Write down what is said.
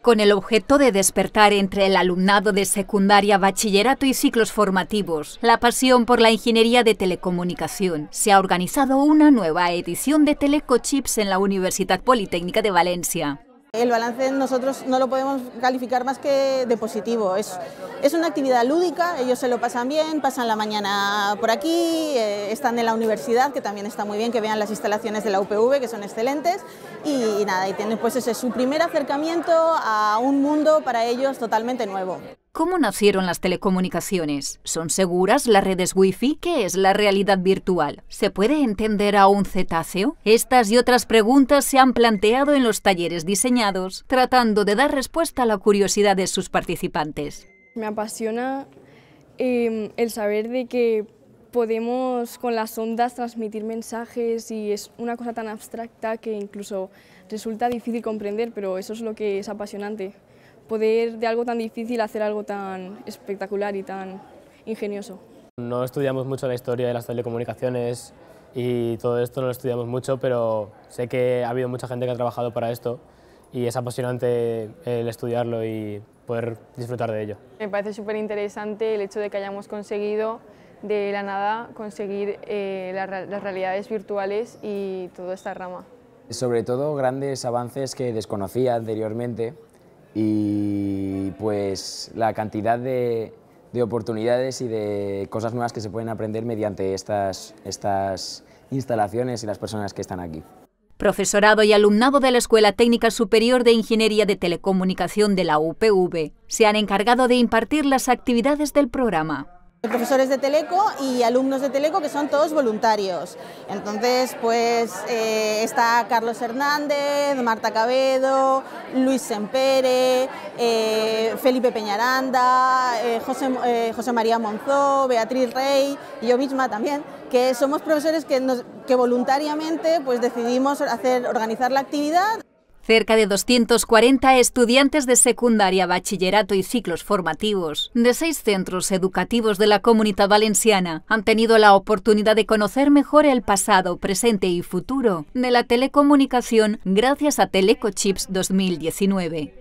con el objeto de despertar entre el alumnado de secundaria, bachillerato y ciclos formativos la pasión por la ingeniería de telecomunicación. Se ha organizado una nueva edición de Telecochips en la Universidad Politécnica de Valencia. El balance nosotros no lo podemos calificar más que de positivo. Es, una actividad lúdica, ellos se lo pasan bien, pasan la mañana por aquí, eh, están en la universidad, que también está muy bien que vean las instalaciones de la UPV, que son excelentes, y, nada, y tienen pues ese su primer acercamiento a un mundo para ellos totalmente nuevo. ¿Cómo nacieron las telecomunicaciones? ¿Son seguras las redes Wi-Fi? ¿Qué es la realidad virtual? ¿Se puede entender a un cetáceo? Estas y otras preguntas se han planteado en los talleres diseñados, tratando de dar respuesta a la curiosidad de sus participantes. Me apasiona em, el saber de que podemos con las ondas transmitir mensajes y es una cosa tan abstracta que incluso resulta difícil comprender, pero eso es lo que es apasionante poder de algo tan difícil hacer algo tan espectacular y tan ingenioso. No estudiamos mucho la historia de las telecomunicaciones y todo esto no lo estudiamos mucho, pero sé que ha habido mucha gente que ha trabajado para esto y es apasionante el estudiarlo y poder disfrutar de ello. Me parece súper interesante el hecho de que hayamos conseguido de la nada conseguir eh, las realidades virtuales y toda esta rama. Sobre todo grandes avances que desconocía anteriormente y pues la cantidad de, oportunidades y de cosas nuevas que se pueden aprender mediante estas instalaciones y las personas que están aquí. Profesorado y alumnado de la Escuela Técnica Superior de Ingeniería de Telecomunicación de la UPV se han encargado de impartir las actividades del programa. Profesores de Teleco y alumnos de Teleco que son todos voluntarios. Entonces, pues eh, está Carlos Hernández, Marta Cabedo, Luis Sempere, eh, Felipe Peñaranda, eh, José, María Monzó, Beatriz Rey y yo misma también, que somos profesores que, que voluntariamente pues, decidimos hacer, organizar la actividad. Cerca de 240 estudiantes de secundaria, bachillerato y ciclos formativos de seis centros educativos de la Comunidad Valenciana han tenido la oportunidad de conocer mejor el pasado, presente y futuro de la telecomunicación gracias a Telecochips 2019.